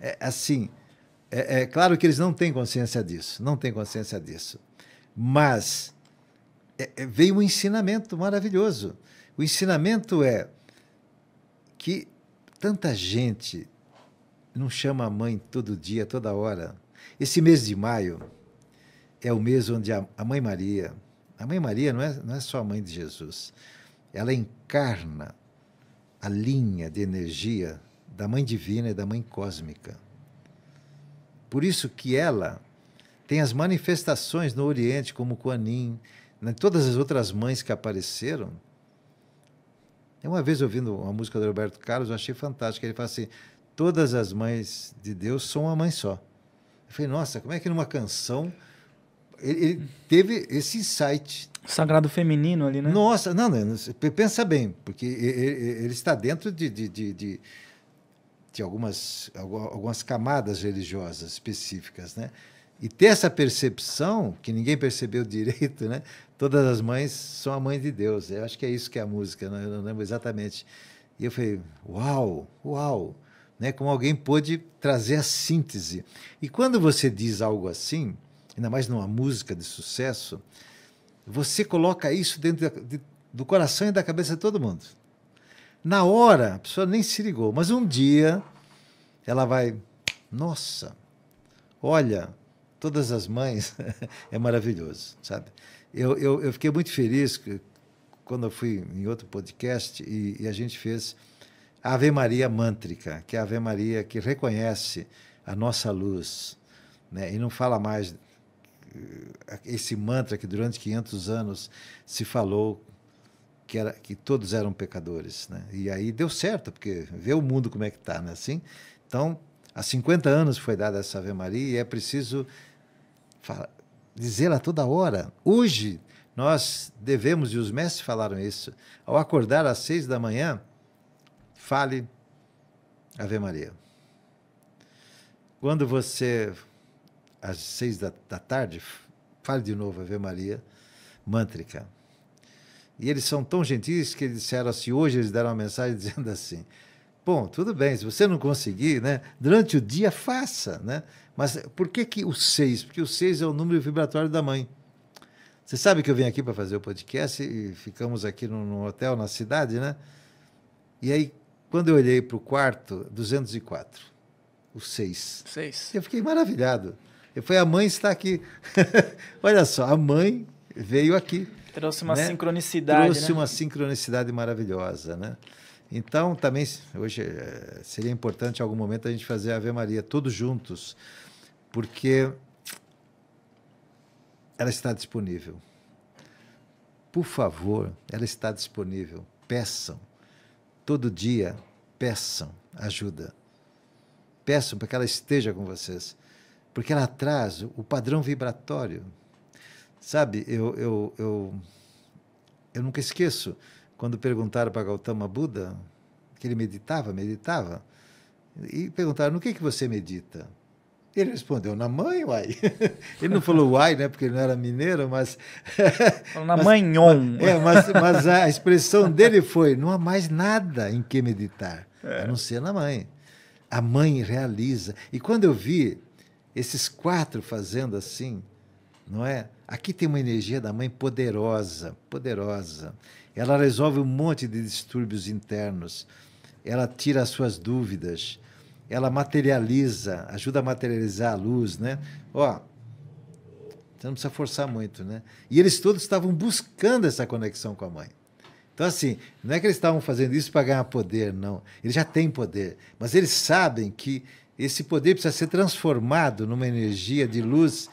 É, é, assim, é, é, claro que eles não têm consciência disso, não têm consciência disso. Mas é, é veio um ensinamento maravilhoso. O ensinamento é que tanta gente não chama a mãe todo dia, toda hora. Esse mês de maio é o mês onde a, a Mãe Maria, a Mãe Maria não é, não é só a mãe de Jesus, ela encarna a linha de energia da mãe divina e da mãe cósmica. Por isso que ela tem as manifestações no Oriente, como Kuan Yin, né, todas as outras mães que apareceram. Uma vez ouvindo uma música do Roberto Carlos, eu achei fantástico. Ele fala assim: todas as mães de Deus são uma mãe só. Eu falei: nossa, como é que numa canção ele, ele teve esse insight? Sagrado feminino ali, né? Nossa, não, não pensa bem, porque ele, ele está dentro de, de, de, de de algumas, algumas camadas religiosas específicas, né? E ter essa percepção, que ninguém percebeu direito, né? Todas as mães são a mãe de Deus. Eu acho que é isso que é a música, né? eu não lembro exatamente. E eu falei, uau, uau, né? Como alguém pôde trazer a síntese. E quando você diz algo assim, ainda mais numa música de sucesso, você coloca isso dentro de, do coração e da cabeça de todo mundo. Na hora, a pessoa nem se ligou, mas um dia ela vai, nossa, olha, todas as mães, é maravilhoso, sabe? Eu, eu, eu, fiquei muito feliz quando eu fui em outro podcast e, e a gente fez a Ave Maria Mântrica, que é a Ave Maria que reconhece a nossa luz, né? E não fala mais eh, esse mantra que durante 500 anos se falou que, era, que todos eram pecadores. Né? E aí deu certo, porque vê o mundo como é que está, né? assim? Então, há 50 anos foi dada essa Ave Maria e é preciso dizê-la toda hora. Hoje, nós devemos, e os mestres falaram isso, ao acordar às seis da manhã, fale Ave Maria. Quando você, às seis da, da tarde, fale de novo Ave Maria, mântrica. E eles são tão gentis que eles disseram assim, hoje eles deram uma mensagem dizendo assim, bom, tudo bem, se você não conseguir, né, durante o dia faça, né? Mas por que, que o 6? Porque o 6 é o número vibratório da mãe. Você sabe que eu vim aqui para fazer o podcast e ficamos aqui num hotel na cidade, né? E aí, quando eu olhei para o quarto, 204, o 6. 6. Eu fiquei maravilhado. Eu falei, a mãe está aqui. Olha só, a mãe veio aqui. Trouxe uma né? sincronicidade. Trouxe né? uma sincronicidade maravilhosa, né? Então, também, hoje eh, seria importante em algum momento a gente fazer a Ave Maria, todos juntos, porque ela está disponível. Por favor, ela está disponível. Peçam. Todo dia, peçam ajuda. Peçam para que ela esteja com vocês, porque ela traz o padrão vibratório Sabe, eu, eu, eu, eu nunca esqueço quando perguntaram para Gautama Buda, que ele meditava, meditava, e perguntaram: no que, que você medita? Ele respondeu, na mãe, uai. Ele não falou uai, né? Porque ele não era mineiro, mas. Falou na mãe manhon. É, mas, mas a expressão dele foi: não há mais nada em que meditar, é. a não ser na mãe. A mãe realiza. E quando eu vi esses quatro fazendo assim, não é? Aqui tem uma energia da mãe poderosa, poderosa. Ela resolve um monte de distúrbios internos. Ela tira as suas dúvidas. Ela materializa, ajuda a materializar a luz, né? Ó, você não precisa forçar muito, né? E eles todos estavam buscando essa conexão com a mãe. Então, assim, não é que eles estavam fazendo isso para ganhar poder, não. Eles já têm poder, mas eles sabem que esse poder precisa ser transformado numa energia de luz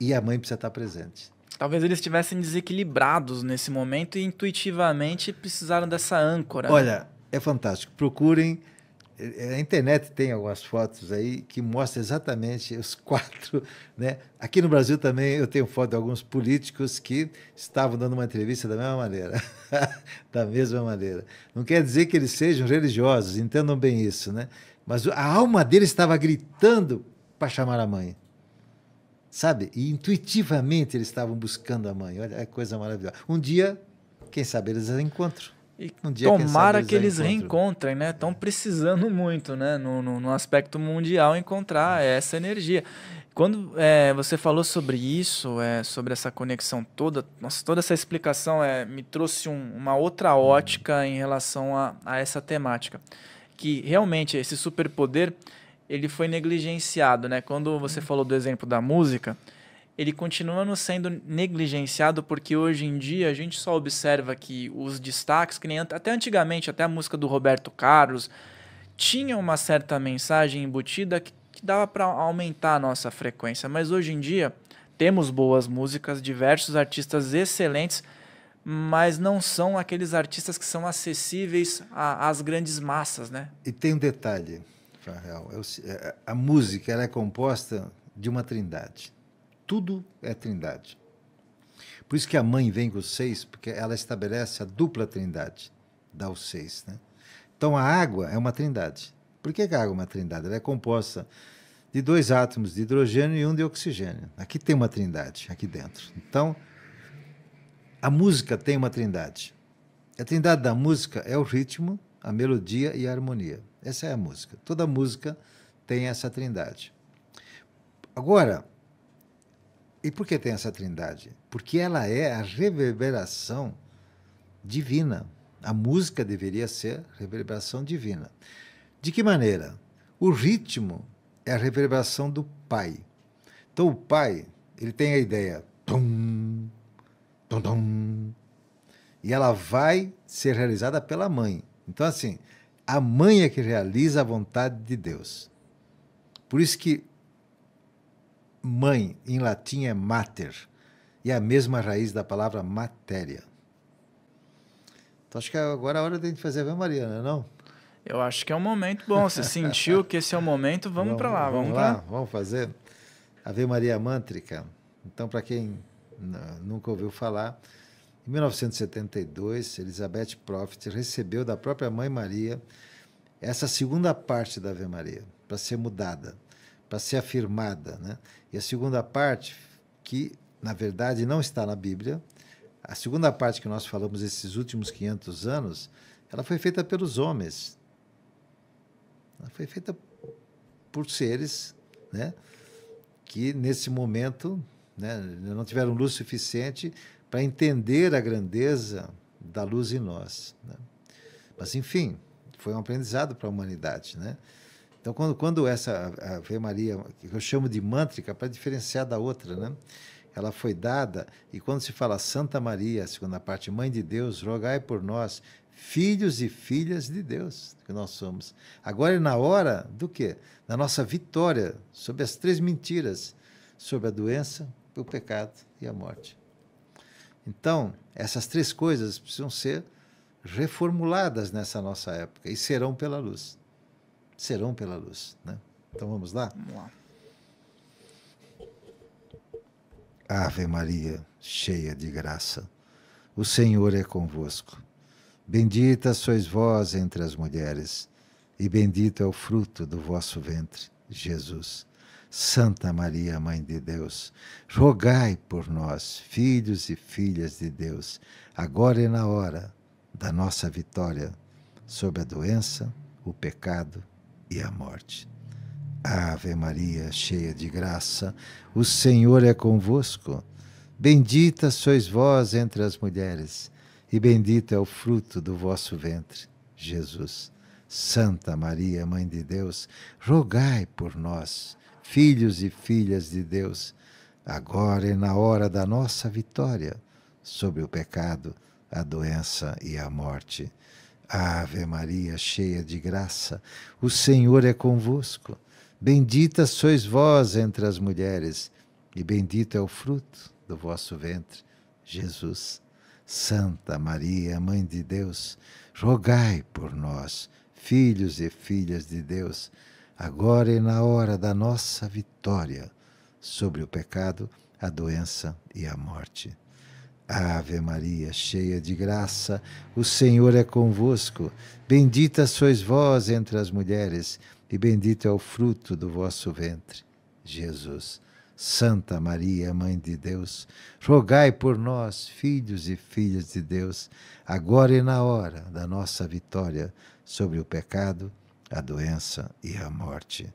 e a mãe precisa estar presente. Talvez eles estivessem desequilibrados nesse momento e intuitivamente precisaram dessa âncora. Né? Olha, é fantástico. Procurem. É, é, a internet tem algumas fotos aí que mostram exatamente os quatro. Né? Aqui no Brasil também eu tenho foto de alguns políticos que estavam dando uma entrevista da mesma maneira. da mesma maneira. Não quer dizer que eles sejam religiosos, entendam bem isso, né? Mas a alma deles estava gritando para chamar a mãe sabe? E intuitivamente eles estavam buscando a mãe. Olha, é coisa maravilhosa. Um dia, quem sabe eles a encontram. E um dia, tomara eles que eles reencontrem, né? Estão precisando muito, né? No, no, no, aspecto mundial, encontrar essa energia. Quando é, você falou sobre isso, é, sobre essa conexão toda, nossa, toda essa explicação é, me trouxe um, uma outra ótica em relação a, a essa temática. Que realmente esse superpoder ele foi negligenciado, né? Quando você uhum. falou do exemplo da música, ele continua sendo negligenciado porque hoje em dia a gente só observa que os destaques, que nem até antigamente, até a música do Roberto Carlos tinha uma certa mensagem embutida que, que dava para aumentar a nossa frequência, mas hoje em dia temos boas músicas, diversos artistas excelentes, mas não são aqueles artistas que são acessíveis às grandes massas, né? E tem um detalhe, é é, a música ela é composta de uma trindade. Tudo é trindade. Por isso que a mãe vem com os seis, porque ela estabelece a dupla trindade, dá os seis. Né? Então a água é uma trindade. Por que a água é uma trindade? Ela é composta de dois átomos de hidrogênio e um de oxigênio. Aqui tem uma trindade, aqui dentro. Então, a música tem uma trindade. A trindade da música é o ritmo, a melodia e a harmonia. Essa é a música. Toda música tem essa trindade. Agora, e por que tem essa trindade? Porque ela é a reverberação divina. A música deveria ser reverberação divina. De que maneira? O ritmo é a reverberação do pai. Então o pai, ele tem a ideia, tum, tum, tum, e ela vai ser realizada pela mãe. Então assim, a mãe é que realiza a vontade de Deus. Por isso que mãe em latim é mater, e é a mesma raiz da palavra matéria. Então acho que agora é a hora de a gente fazer a Ave Maria, não é não? Eu acho que é um momento bom. Você sentiu que esse é o momento, vamos para lá. Vamos, vamos lá, pra... vamos fazer. Ave Maria Mântrica. Então, para quem nunca ouviu falar, em 1972, Elizabeth Profit recebeu da própria mãe Maria essa segunda parte da Ave Maria, para ser mudada, para ser afirmada. Né? E a segunda parte, que na verdade não está na Bíblia, a segunda parte que nós falamos esses últimos 500 anos, ela foi feita pelos homens. Ela foi feita por seres né? que, nesse momento, né, não tiveram luz suficiente para entender a grandeza da luz em nós. Né? Mas, enfim, foi um aprendizado para a humanidade. Né? Então, quando, quando essa Ave Maria, que eu chamo de mântrica, para diferenciar da outra, né? ela foi dada, e quando se fala Santa Maria, segunda parte, Mãe de Deus, rogai por nós, filhos e filhas de Deus, que nós somos. Agora é na hora do quê? Da nossa vitória sobre as três mentiras, sobre a doença, o pecado e a morte. Então, essas três coisas precisam ser reformuladas nessa nossa época e serão pela luz. Serão pela luz. Né? Então vamos lá? Vamos lá. Ave Maria, cheia de graça, o Senhor é convosco. Bendita sois vós entre as mulheres, e bendito é o fruto do vosso ventre, Jesus. Santa Maria, Mãe de Deus, rogai por nós, filhos e filhas de Deus, agora e na hora da nossa vitória sobre a doença, o pecado e a morte. Ave Maria, cheia de graça, o Senhor é convosco. Bendita sois vós entre as mulheres, e bendito é o fruto do vosso ventre, Jesus. Santa Maria, Mãe de Deus, rogai por nós filhos e filhas de Deus, agora e na hora da nossa vitória sobre o pecado, a doença e a morte. Ave Maria, cheia de graça, o Senhor é convosco. Bendita sois vós entre as mulheres, e bendito é o fruto do vosso ventre, Jesus. Santa Maria, Mãe de Deus, rogai por nós, filhos e filhas de Deus agora e na hora da nossa vitória sobre o pecado, a doença e a morte. Ave Maria, cheia de graça, o Senhor é convosco. Bendita sois vós entre as mulheres, e bendito é o fruto do vosso ventre, Jesus. Santa Maria, Mãe de Deus, rogai por nós, filhos e filhas de Deus, agora e na hora da nossa vitória sobre o pecado, a doença e a morte.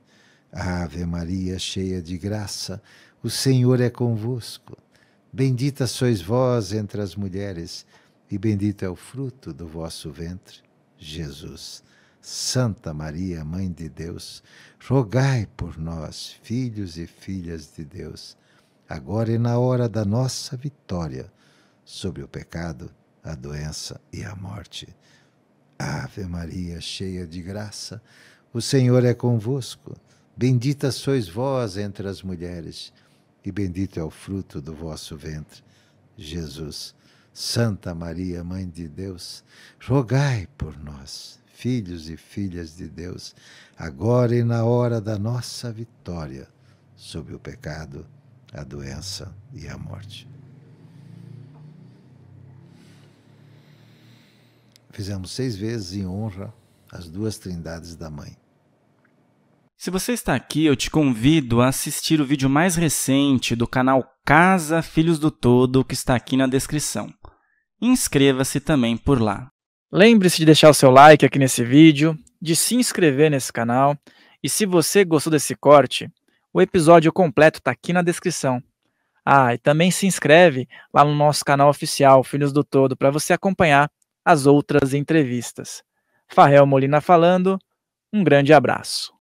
Ave Maria, cheia de graça, o Senhor é convosco. Bendita sois vós entre as mulheres, e bendito é o fruto do vosso ventre, Jesus. Santa Maria, Mãe de Deus, rogai por nós, filhos e filhas de Deus, agora e na hora da nossa vitória sobre o pecado, a doença e a morte. Ave Maria, cheia de graça, o Senhor é convosco. Bendita sois vós entre as mulheres, e bendito é o fruto do vosso ventre, Jesus. Santa Maria, Mãe de Deus, rogai por nós, filhos e filhas de Deus, agora e na hora da nossa vitória sobre o pecado, a doença e a morte. Fizemos seis vezes em honra às duas trindades da mãe. Se você está aqui, eu te convido a assistir o vídeo mais recente do canal Casa Filhos do Todo, que está aqui na descrição. Inscreva-se também por lá. Lembre-se de deixar o seu like aqui nesse vídeo, de se inscrever nesse canal, e se você gostou desse corte, o episódio completo está aqui na descrição. Ah, e também se inscreve lá no nosso canal oficial Filhos do Todo para você acompanhar as outras entrevistas. Farrell Molina falando, um grande abraço.